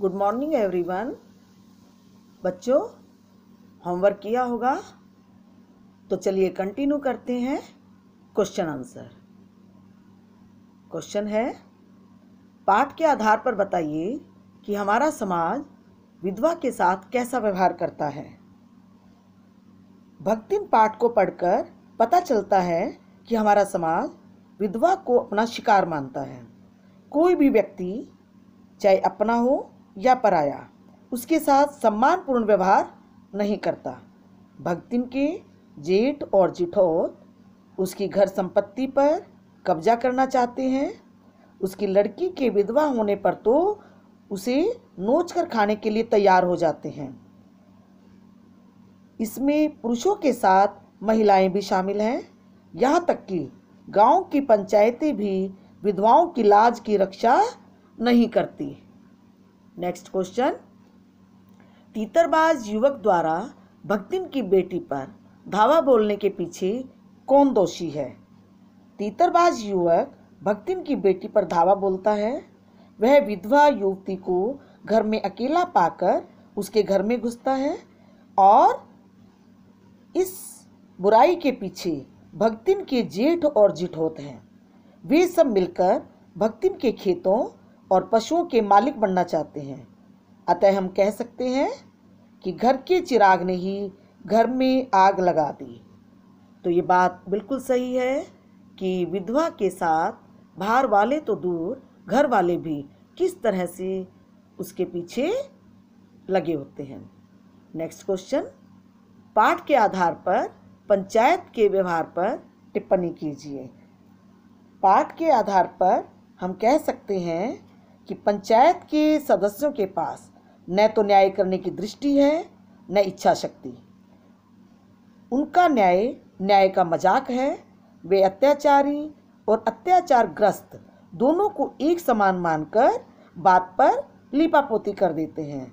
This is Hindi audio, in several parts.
गुड मॉर्निंग एवरीवन बच्चों होमवर्क किया होगा तो चलिए कंटिन्यू करते हैं क्वेश्चन आंसर क्वेश्चन है पाठ के आधार पर बताइए कि हमारा समाज विधवा के साथ कैसा व्यवहार करता है भक्तिन पाठ को पढ़कर पता चलता है कि हमारा समाज विधवा को अपना शिकार मानता है कोई भी व्यक्ति चाहे अपना हो या पराया उसके साथ सम्मानपूर्ण व्यवहार नहीं करता भक्तिन के जेठ और जिठौत उसकी घर संपत्ति पर कब्जा करना चाहते हैं उसकी लड़की के विधवा होने पर तो उसे नोच कर खाने के लिए तैयार हो जाते हैं इसमें पुरुषों के साथ महिलाएं भी शामिल हैं यहाँ तक कि गांव की पंचायतें भी विधवाओं की लाज की रक्षा नहीं करती नेक्स्ट क्वेश्चन तीतरबाज युवक द्वारा भक्तिन की बेटी पर धावा बोलने के पीछे कौन दोषी है तीतरबाज युवक भक्तिन की बेटी पर धावा बोलता है वह विधवा युवती को घर में अकेला पाकर उसके घर में घुसता है और इस बुराई के पीछे भक्तिन के जेठ और जिठोत हैं वे सब मिलकर भक्तिन के खेतों और पशुओं के मालिक बनना चाहते हैं अतः हम कह सकते हैं कि घर के चिराग ने ही घर में आग लगा दी तो ये बात बिल्कुल सही है कि विधवा के साथ बाहर वाले तो दूर घर वाले भी किस तरह से उसके पीछे लगे होते हैं नेक्स्ट क्वेश्चन पाठ के आधार पर पंचायत के व्यवहार पर टिप्पणी कीजिए पाठ के आधार पर हम कह सकते हैं कि पंचायत के सदस्यों के पास न तो न्याय करने की दृष्टि है न इच्छा शक्ति उनका न्याय न्याय का मजाक है वे अत्याचारी और अत्याचार ग्रस्त दोनों को एक समान मानकर बात पर लिपापोती कर देते हैं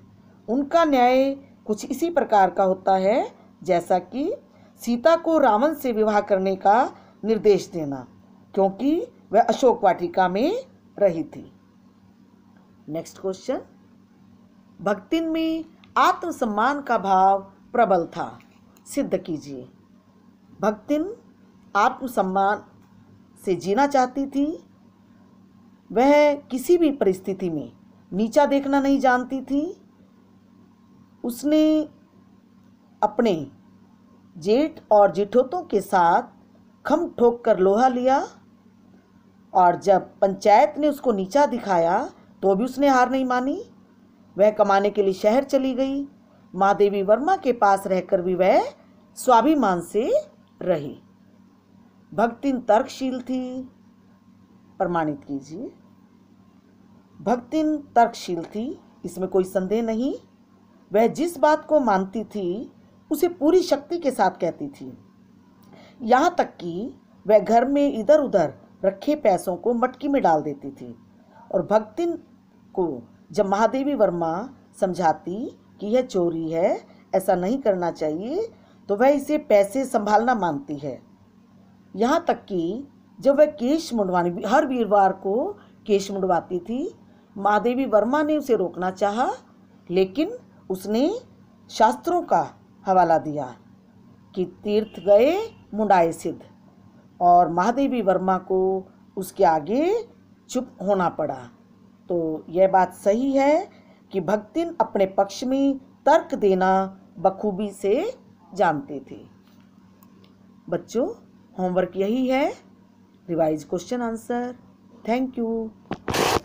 उनका न्याय कुछ इसी प्रकार का होता है जैसा कि सीता को रावण से विवाह करने का निर्देश देना क्योंकि वह अशोक वाटिका में रही थी नेक्स्ट क्वेश्चन भक्तिन में आत्मसम्मान का भाव प्रबल था सिद्ध कीजिए भक्तिन आत्मसम्मान से जीना चाहती थी वह किसी भी परिस्थिति में नीचा देखना नहीं जानती थी उसने अपने जेठ और जेठोतों के साथ खम ठोक कर लोहा लिया और जब पंचायत ने उसको नीचा दिखाया तो भी उसने हार नहीं मानी वह कमाने के लिए शहर चली गई माँ देवी वर्मा के पास रहकर भी वह स्वाभिमान से रही भक्ति तर्कशील थी प्रमाणित कीजिए भक्ति तर्कशील थी इसमें कोई संदेह नहीं वह जिस बात को मानती थी उसे पूरी शक्ति के साथ कहती थी यहाँ तक कि वह घर में इधर उधर रखे पैसों को मटकी में डाल देती थी और भक्ति को जब महादेवी वर्मा समझाती कि यह चोरी है ऐसा नहीं करना चाहिए तो वह इसे पैसे संभालना मानती है यहाँ तक कि जब वह केश मुंडवानी हर वीरवार को केश मुंडवाती थी महादेवी वर्मा ने उसे रोकना चाहा लेकिन उसने शास्त्रों का हवाला दिया कि तीर्थ गए मुंडाए सिद्ध और महादेवी वर्मा को उसके आगे चुप होना पड़ा तो यह बात सही है कि भक्तिन अपने पक्ष में तर्क देना बखूबी से जानते थे बच्चों होमवर्क यही है revise question answer thank you